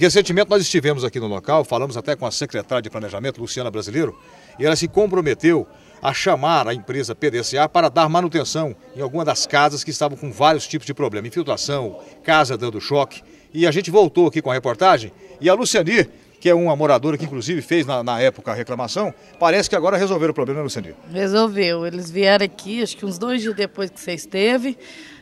Recentemente nós estivemos aqui no local, falamos até com a secretária de Planejamento, Luciana Brasileiro, e ela se comprometeu a chamar a empresa PDCA para dar manutenção em alguma das casas que estavam com vários tipos de problema, infiltração, casa dando choque. E a gente voltou aqui com a reportagem e a Luciani que é uma moradora que inclusive fez na, na, época a reclamação, parece que agora resolveram o problema, né, Luciani? Resolveu. Eles vieram aqui, acho que uns dois dias depois que você esteve,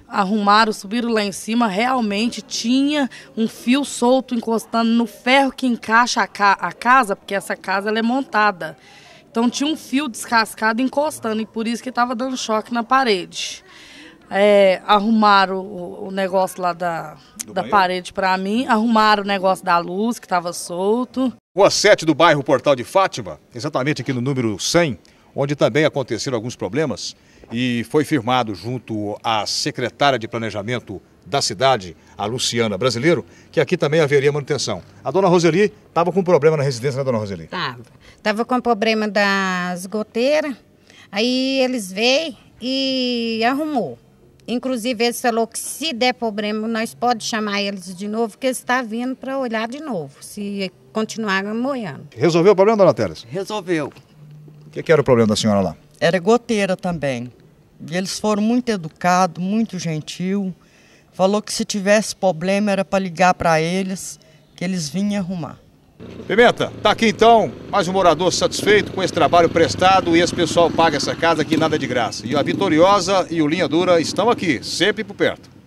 arrumaram, subiram lá em cima, realmente tinha um fio solto encostando no ferro que encaixa a, ca a casa, porque essa casa é montada. Então tinha um fio descascado encostando e por isso que estava dando choque na parede. É, arrumaram o, o, negócio lá da, da parede para mim, arrumaram o negócio da luz que estava solto. Rua 7 do bairro Portal de Fátima, exatamente aqui no número 100, onde também aconteceram alguns problemas e foi firmado junto à secretária de Planejamento da cidade, a Luciana Brasileiro, que aqui também haveria manutenção. A dona Roseli estava com problema na residência, né, dona Roseli? Estava. Estava com problema das goteiras, aí eles veio e arrumou. Inclusive, eles falou que se der problema, nós pode chamar eles de novo, que eles estão tá vindo para olhar de novo, se continuarem moiando. Resolveu o problema, dona Teres? Resolveu que, que era o problema da senhora lá? Era goteira também. E eles foram muito educados, muito gentil. Falou que se tivesse problema era para ligar para eles, que eles vinham arrumar. Pimenta, tá aqui então mais um morador satisfeito com esse trabalho prestado e esse pessoal paga essa casa aqui nada é de graça. E a Vitoriosa e o Linha Dura estão aqui, sempre por perto.